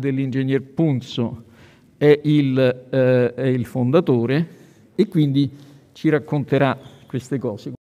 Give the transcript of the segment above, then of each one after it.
dell'ingegner Punzo è il, eh, è il fondatore e quindi ci racconterà queste cose.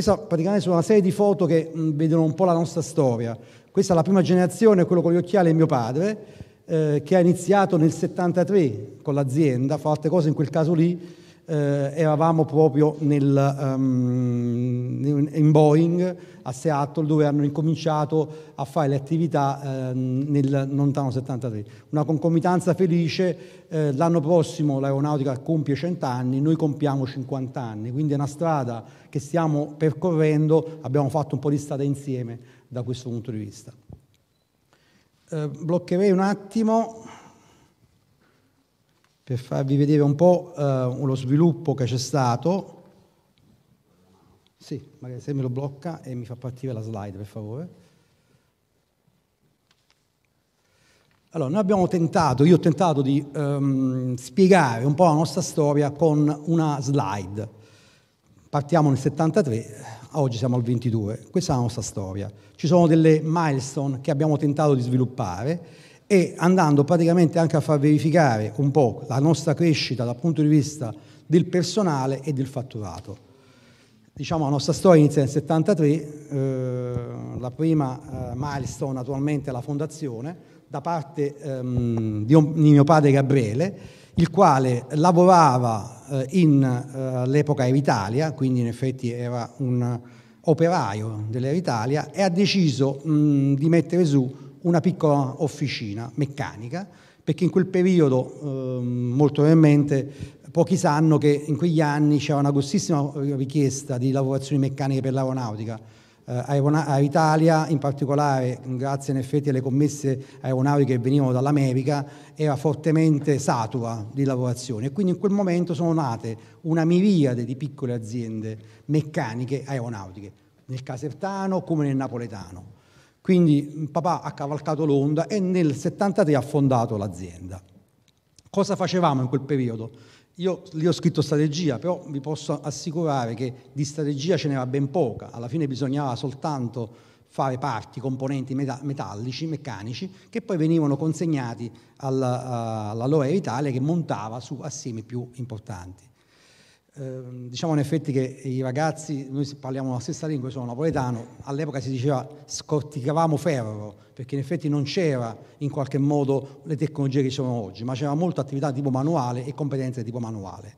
Questa praticamente sono una serie di foto che mh, vedono un po' la nostra storia. Questa è la prima generazione, quello con gli occhiali è mio padre, eh, che ha iniziato nel 73 con l'azienda, fa altre cose in quel caso lì, eh, eravamo proprio nel, um, in Boeing a Seattle dove hanno incominciato a fare le attività eh, nel lontano 73. Una concomitanza felice, eh, l'anno prossimo l'aeronautica compie 100 anni, noi compiamo 50 anni, quindi è una strada che stiamo percorrendo, abbiamo fatto un po' di strada insieme da questo punto di vista. Eh, bloccherei un attimo per farvi vedere un po' eh, lo sviluppo che c'è stato. Sì, magari se me lo blocca e mi fa partire la slide, per favore. Allora, noi abbiamo tentato, io ho tentato di ehm, spiegare un po' la nostra storia con una slide. Partiamo nel 73, oggi siamo al 22, questa è la nostra storia. Ci sono delle milestone che abbiamo tentato di sviluppare e andando praticamente anche a far verificare un po' la nostra crescita dal punto di vista del personale e del fatturato. Diciamo la nostra storia inizia nel 73, eh, la prima eh, milestone naturalmente è la fondazione da parte ehm, di, di, mio padre Gabriele, il quale lavorava eh, in eh, l'epoca Evitalia, quindi in effetti era un operaio dell'Evitalia e ha deciso mh, di mettere su una piccola officina meccanica, perché in quel periodo, eh, molto probabilmente, pochi sanno che in quegli anni c'era una grossissima richiesta di lavorazioni meccaniche per l'aeronautica. Eh, Aeronautica, in particolare, grazie in effetti alle commesse aeronautiche che venivano dall'America, era fortemente satura di lavorazioni e quindi in quel momento sono nate una miriade di piccole aziende meccaniche aeronautiche, nel casertano come nel napoletano. Quindi mm, papà ha cavalcato l'onda e nel 73 ha fondato l'azienda. Cosa facevamo in quel periodo? Io lì ho scritto strategia, però vi posso assicurare che di strategia ce n'era ben poca, alla fine bisognava soltanto fare parti, componenti metallici, meccanici, che poi venivano consegnati alla, eh, alla Loer Italia che montava su assiemi più importanti. Ehm, diciamo in effetti che i ragazzi, noi parliamo la stessa lingua, sono napoletano, all'epoca si diceva scorticavamo ferro, perché in effetti non c'era in qualche modo le tecnologie che ci sono oggi, ma c'era molta attività tipo manuale e competenze tipo manuale.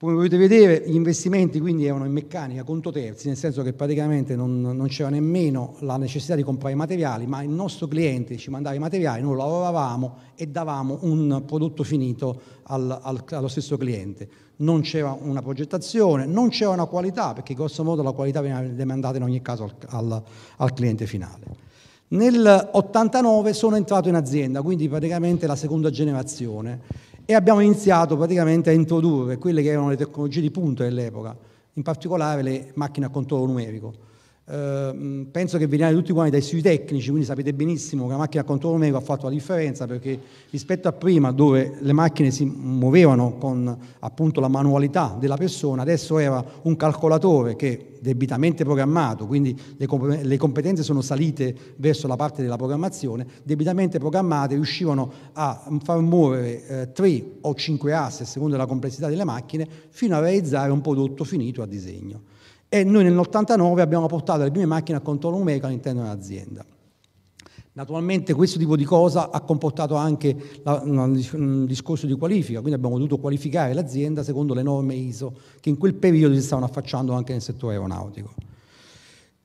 Come potete vedere gli investimenti quindi erano in meccanica, conto terzi, nel senso che praticamente non, non c'era nemmeno la necessità di comprare i materiali, ma il nostro cliente ci mandava i materiali, noi lavoravamo e davamo un prodotto finito al, al, allo stesso cliente. Non c'era una progettazione, non c'era una qualità, perché grosso modo la qualità veniva demandata in ogni caso al, al cliente finale. Nel 89 sono entrato in azienda, quindi praticamente la seconda generazione e abbiamo iniziato praticamente a introdurre quelle che erano le tecnologie di punta dell'epoca, in particolare le macchine a controllo numerico Ehm, penso che veniate tutti quanti dai studi tecnici, quindi sapete benissimo che la macchina a controllo medico ha fatto la differenza perché rispetto a prima dove le macchine si muovevano con appunto la manualità della persona, adesso era un calcolatore che debitamente programmato, quindi le, comp- le competenze sono salite verso la parte della programmazione, debitamente programmate riuscivano a far muovere eh, 3 o cinque asse a seconda della complessità delle macchine fino a realizzare un prodotto finito a disegno e noi nell'89 abbiamo portato le prime macchine a controllo numerico all'interno dell'azienda. Naturalmente questo tipo di cosa ha comportato anche un discorso di qualifica, quindi abbiamo dovuto qualificare l'azienda secondo le norme ISO che in quel periodo si stavano affacciando anche nel settore aeronautico.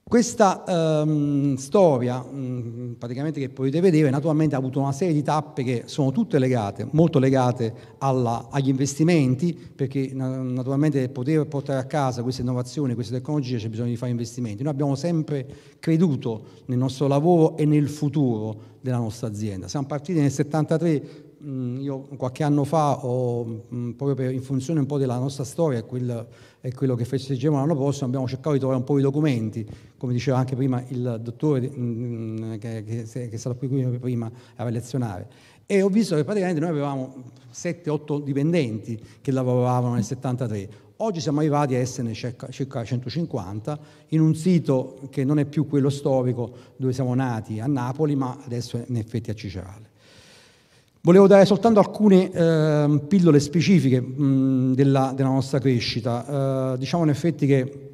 Questa ehm, storia, mh, mm, praticamente che potete vedere, naturalmente ha avuto una serie di tappe che sono tutte legate, molto legate alla, agli investimenti, perché naturalmente per poter portare a casa queste innovazioni, queste tecnologie c'è bisogno di fare investimenti. Noi abbiamo sempre creduto nel nostro lavoro e nel futuro della nostra azienda. Siamo partiti nel 73 mh, mm, io qualche anno fa, ho, mh, mm, proprio per, in funzione un po' della nostra storia e, quel, quello che festeggiamo l'anno prossimo, abbiamo cercato di trovare un po' i documenti, come diceva anche prima il dottore mh, mm, che, che, che sarà qui prima a lezionare. E ho visto che praticamente noi avevamo 7-8 dipendenti che lavoravano nel 73. Oggi siamo arrivati a esserne circa, circa, 150 in un sito che non è più quello storico dove siamo nati a Napoli, ma adesso è in effetti a Cicerale. Volevo dare soltanto alcune eh, pillole specifiche mh, della, della, nostra crescita. Eh, diciamo in effetti che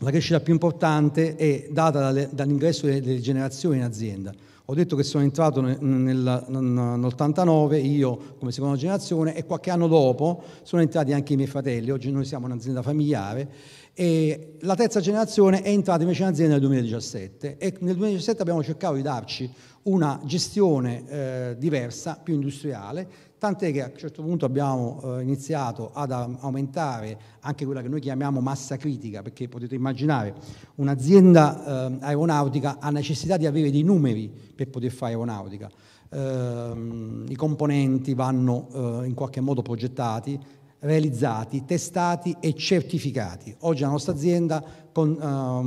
la crescita più importante è data dalle, dall'ingresso delle, delle generazioni in azienda. Ho detto che sono entrato nel, nel, nell'89, io come seconda generazione, e qualche anno dopo sono entrati anche i miei fratelli, oggi noi siamo un'azienda familiare, e la terza generazione è entrata invece in azienda nel 2017 e nel 2017 abbiamo cercato di darci una gestione eh, diversa, più industriale, tant'è che a un certo punto abbiamo eh, iniziato ad aumentare anche quella che noi chiamiamo massa critica, perché potete immaginare un'azienda eh, aeronautica ha necessità di avere dei numeri per poter fare aeronautica. Ehm, I componenti vanno eh, in qualche modo progettati, realizzati, testati e certificati. Oggi la nostra azienda con,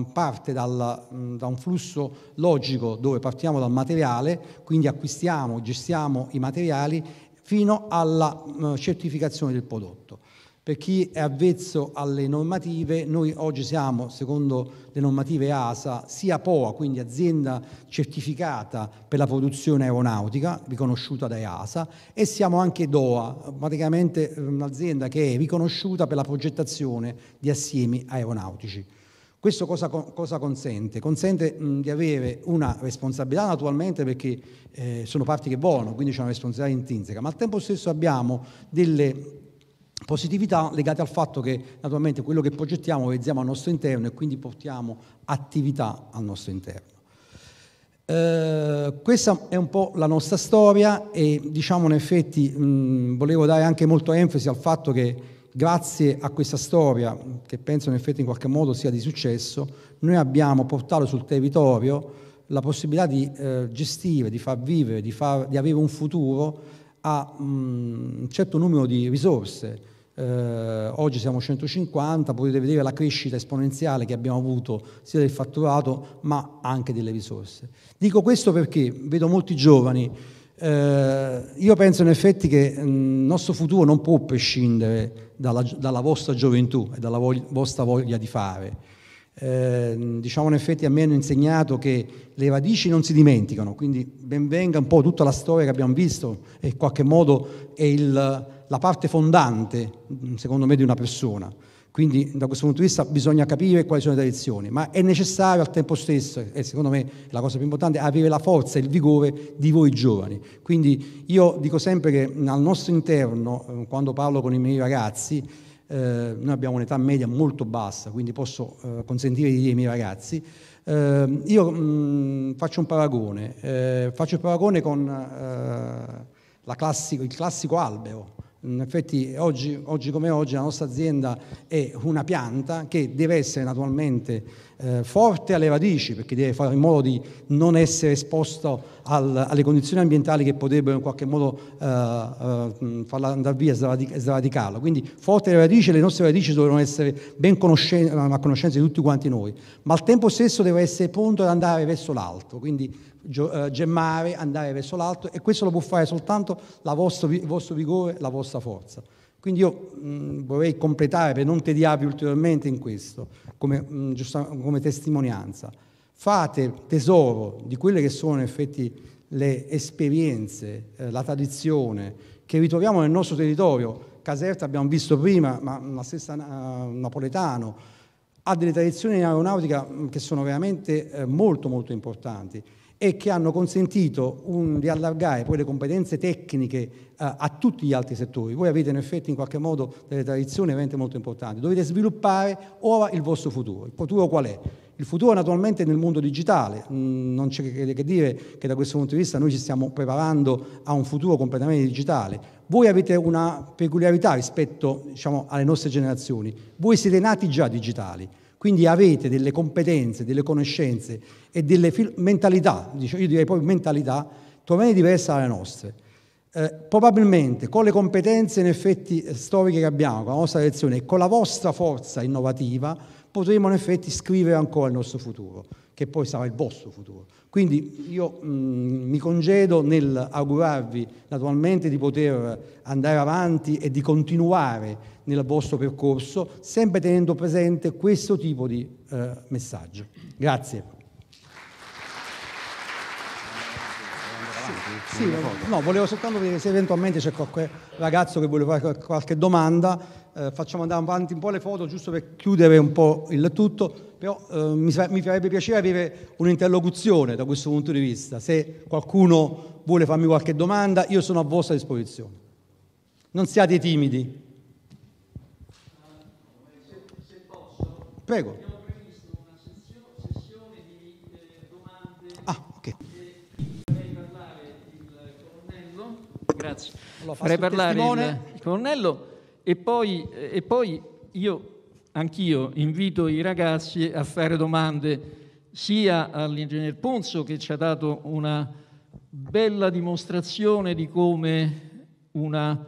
eh, parte dal, mm, da un flusso logico dove partiamo dal materiale, quindi acquistiamo, gestiamo i materiali fino alla mm, certificazione del prodotto. Per chi è avvezzo alle normative, noi oggi siamo, secondo le normative ASA, sia POA, quindi azienda certificata per la produzione aeronautica, riconosciuta da EASA, e siamo anche DOA, praticamente mm, un'azienda che è riconosciuta per la progettazione di assiemi aeronautici. Questo cosa, cosa consente? Consente mh, di avere una responsabilità naturalmente perché eh, sono parti che volano, quindi c'è una responsabilità intrinseca, ma al tempo stesso abbiamo delle positività legate al fatto che naturalmente quello che progettiamo realizziamo al nostro interno e quindi portiamo attività al nostro interno. Eh, questa è un po' la nostra storia e diciamo in effetti mh, volevo dare anche molto enfasi al fatto che grazie a questa storia, che penso in effetti in qualche modo sia di successo, noi abbiamo portato sul territorio la possibilità di eh, gestire, di far vivere, di, far, di, avere un futuro a mh, mm, un certo numero di risorse. Eh, oggi siamo 150, potete vedere la crescita esponenziale che abbiamo avuto sia del fatturato ma anche delle risorse. Dico questo perché vedo molti giovani eh, io penso in effetti che il nostro futuro non può prescindere dalla, dalla vostra gioventù e dalla voglia, vostra voglia di fare. Eh, diciamo in effetti a me hanno insegnato che le radici non si dimenticano, quindi benvenga un po' tutta la storia che abbiamo visto e in qualche modo è il, la parte fondante, secondo me, di una persona. Quindi da questo punto di vista bisogna capire quali sono le lezioni, ma è necessario al tempo stesso, e secondo me la cosa più importante, avere la forza e il vigore di voi giovani. Quindi io dico sempre che al nostro interno, eh, quando parlo con i miei ragazzi, eh, noi abbiamo un'età media molto bassa, quindi posso eh, consentire di dire ai miei ragazzi, eh, io mh, mm, faccio un paragone, eh, faccio il paragone con eh, classico, il classico albero in effetti oggi, oggi come oggi la nostra azienda è una pianta che deve essere naturalmente eh, forte alle radici, perché deve fare in modo di non essere esposto al, alle condizioni ambientali che potrebbero in qualche modo eh, eh, farla andare via, sradicarla. Quindi forte alle radici, le nostre radici devono essere ben conoscenze, eh, a conoscenza di tutti quanti noi, ma al tempo stesso deve essere pronto ad andare verso l'alto, quindi eh, gemmare, andare verso l'alto e questo lo può fare soltanto vostro, il vostro vigore, la vostra forza. Quindi io mh, mm, vorrei completare, per non tediarvi ulteriormente in questo, come, mh, mm, giusta, come testimonianza. Fate tesoro di quelle che sono in effetti le esperienze, eh, la tradizione che ritroviamo nel nostro territorio. Caserta abbiamo visto prima, ma la stessa uh, Napoletano ha delle tradizioni in aeronautica mm, che sono veramente eh, molto molto importanti e che hanno consentito un, di allargare poi le competenze tecniche eh, a tutti gli altri settori. Voi avete in effetti in qualche modo delle tradizioni veramente molto importanti, dovete sviluppare ora il vostro futuro. Il futuro qual è? Il futuro naturalmente è nel mondo digitale, mm, non c'è che, che dire che da questo punto di vista noi ci stiamo preparando a un futuro completamente digitale. Voi avete una peculiarità rispetto diciamo, alle nostre generazioni, voi siete nati già digitali. Quindi avete delle competenze, delle conoscenze e delle fil- mentalità, diciamo, io direi proprio mentalità, totalmente diverse dalle nostre. Eh, probabilmente con le competenze in effetti eh, storiche che abbiamo, con la nostra lezione e con la vostra forza innovativa, potremo in effetti scrivere ancora il nostro futuro, che poi sarà il vostro futuro. Quindi io mh, mm, mi congedo nel augurarvi naturalmente di poter andare avanti e di continuare nel vostro percorso, sempre tenendo presente questo tipo di eh, messaggio. Grazie. Sì, no, volevo soltanto vedere se eventualmente c'è qualche ragazzo che vuole fare qualche domanda eh, facciamo andare avanti un po' le foto giusto per chiudere un po' il tutto, però eh, mi, mi, farebbe piacere avere un'interlocuzione da questo punto di vista, se qualcuno vuole farmi qualche domanda io sono a vostra disposizione. Non siate timidi. Se, se posso, Prego. Ah, Grazie. Allora, Farei parlare il, il colonnello e poi, e poi io anch'io invito i ragazzi a fare domande sia all'ingegner Ponzo che ci ha dato una bella dimostrazione di come una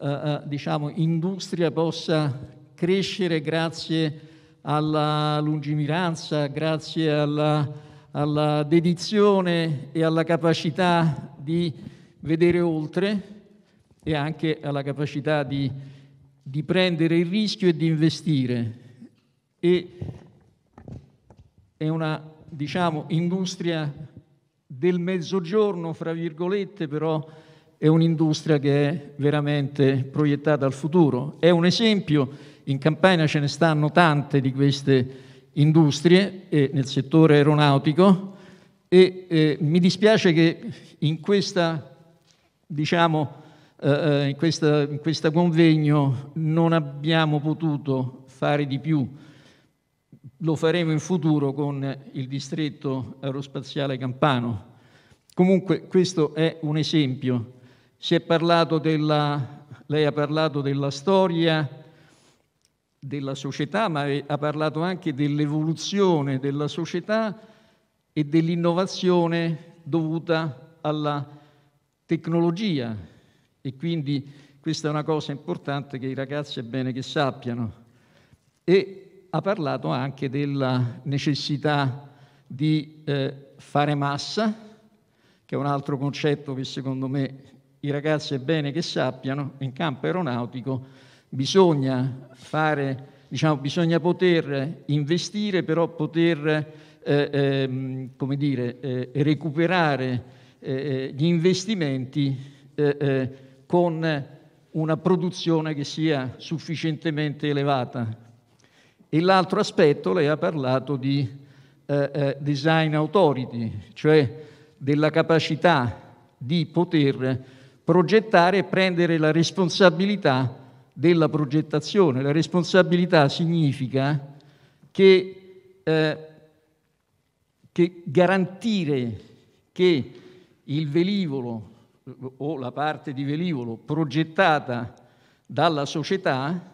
eh, eh diciamo, industria possa crescere grazie alla lungimiranza, grazie alla, alla dedizione e alla capacità di vedere oltre e anche alla capacità di di prendere il rischio e di investire. E è una, diciamo, industria del mezzogiorno, fra virgolette, però è un'industria che è veramente proiettata al futuro. È un esempio, in Campania ce ne stanno tante di queste industrie e eh, nel settore aeronautico e eh, mi dispiace che in questa, diciamo, eh, eh, in, questa, in questo convegno non abbiamo potuto fare di più. Lo faremo in futuro con il distretto aerospaziale campano. Comunque questo è un esempio. Della, lei ha parlato della storia della società, ma ha parlato anche dell'evoluzione della società e dell'innovazione dovuta alla tecnologia, e quindi questa è una cosa importante che i ragazzi è bene che sappiano. E ha parlato anche della necessità di eh, fare massa, che è un altro concetto che secondo me i ragazzi è bene che sappiano, in campo aeronautico bisogna fare Diciamo, bisogna poter investire, però poter eh, eh, come dire, eh, recuperare eh, eh, gli investimenti eh, con una produzione che sia sufficientemente elevata. E l'altro aspetto, lei ha parlato di eh, eh, design authority, cioè della capacità di poter progettare e prendere la responsabilità della progettazione. La responsabilità significa che, eh, che garantire che il velivolo o la parte di velivolo progettata dalla società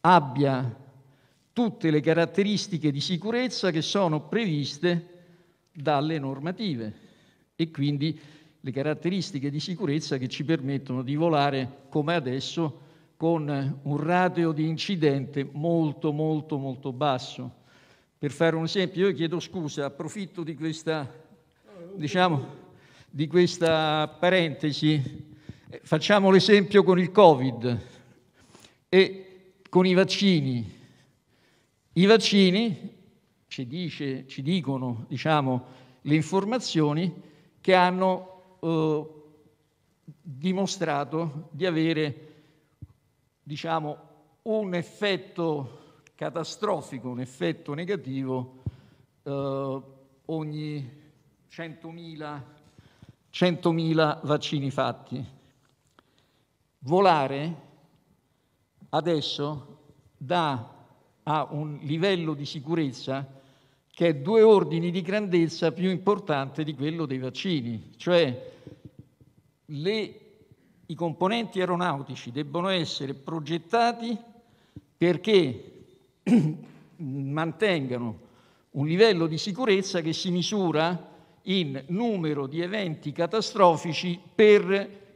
abbia tutte le caratteristiche di sicurezza che sono previste dalle normative e quindi le caratteristiche di sicurezza che ci permettono di volare come adesso con un ratio di incidente molto molto molto basso. Per fare un esempio, io chiedo scusa, approfitto di questa diciamo di questa parentesi, facciamo l'esempio con il Covid e con i vaccini. I vaccini, ci, dice, ci dicono diciamo, le informazioni, che hanno eh, dimostrato di avere diciamo, un effetto catastrofico, un effetto negativo eh, ogni 100.000 100.000 vaccini fatti. Volare adesso dà a un livello di sicurezza che è due ordini di grandezza più importante di quello dei vaccini, cioè le, i componenti aeronautici debbono essere progettati perché mantengano un livello di sicurezza che si misura in numero di eventi catastrofici per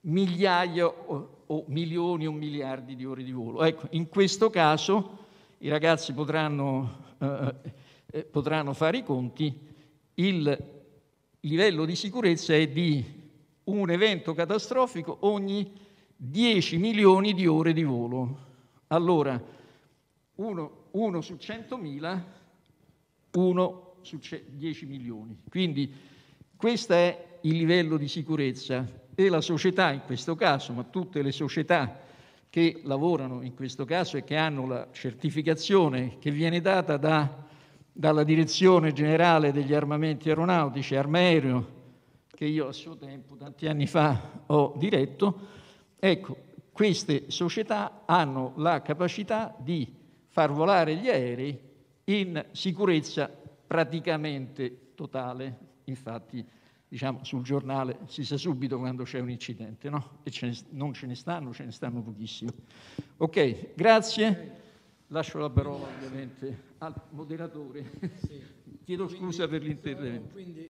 migliaia o, o milioni o miliardi di ore di volo. Ecco, in questo caso i ragazzi potranno, eh, eh potranno fare i conti, il livello di sicurezza è di un evento catastrofico ogni 10 milioni di ore di volo. Allora, uno, uno su 100.000, uno su 10 milioni. Quindi questo è il livello di sicurezza e la società in questo caso, ma tutte le società che lavorano in questo caso e che hanno la certificazione che viene data da, dalla Direzione Generale degli Armamenti Aeronautici, Armaereo, che io a suo tempo, tanti anni fa, ho diretto, ecco, queste società hanno la capacità di far volare gli aerei in sicurezza praticamente totale, infatti diciamo, sul giornale si sa subito quando c'è un incidente, no? E ce ne, non ce ne stanno, ce ne stanno pochissimi. Ok, grazie. Lascio la parola ovviamente al moderatore. Chiedo scusa per l'intervento.